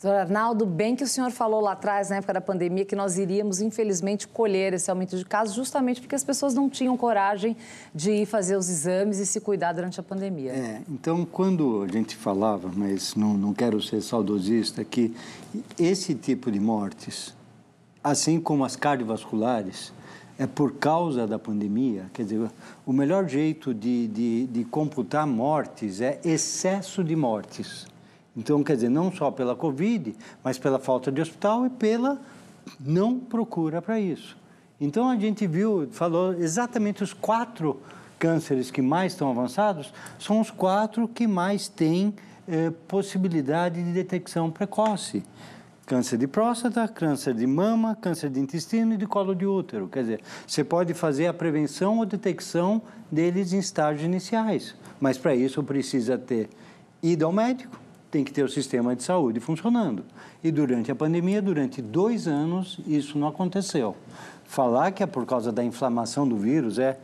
Doutor Arnaldo, bem que o senhor falou lá atrás, na época da pandemia, que nós iríamos, infelizmente, colher esse aumento de casos, justamente porque as pessoas não tinham coragem de ir fazer os exames e se cuidar durante a pandemia. É, então, quando a gente falava, mas não, não quero ser saudosista, que esse tipo de mortes, assim como as cardiovasculares, é por causa da pandemia. Quer dizer, o melhor jeito de, de, de computar mortes é excesso de mortes. Então, quer dizer, não só pela Covid, mas pela falta de hospital e pela não procura para isso. Então, a gente viu, falou exatamente os quatro cânceres que mais estão avançados, são os quatro que mais têm eh, possibilidade de detecção precoce câncer de próstata, câncer de mama, câncer de intestino e de colo de útero. Quer dizer, você pode fazer a prevenção ou detecção deles em estágios iniciais, mas para isso precisa ter ido ao médico, tem que ter o sistema de saúde funcionando. E durante a pandemia, durante dois anos, isso não aconteceu. Falar que é por causa da inflamação do vírus é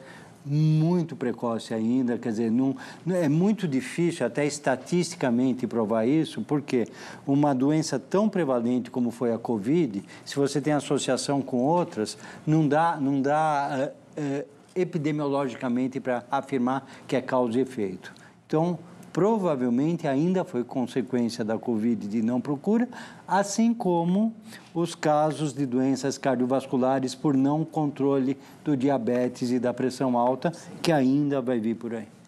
muito precoce ainda, quer dizer, não, é muito difícil até estatisticamente provar isso, porque uma doença tão prevalente como foi a Covid, se você tem associação com outras, não dá, não dá é, é, epidemiologicamente para afirmar que é causa e efeito. Então, provavelmente ainda foi consequência da Covid de não procura, assim como os casos de doenças cardiovasculares por não controle do diabetes e da pressão alta, que ainda vai vir por aí.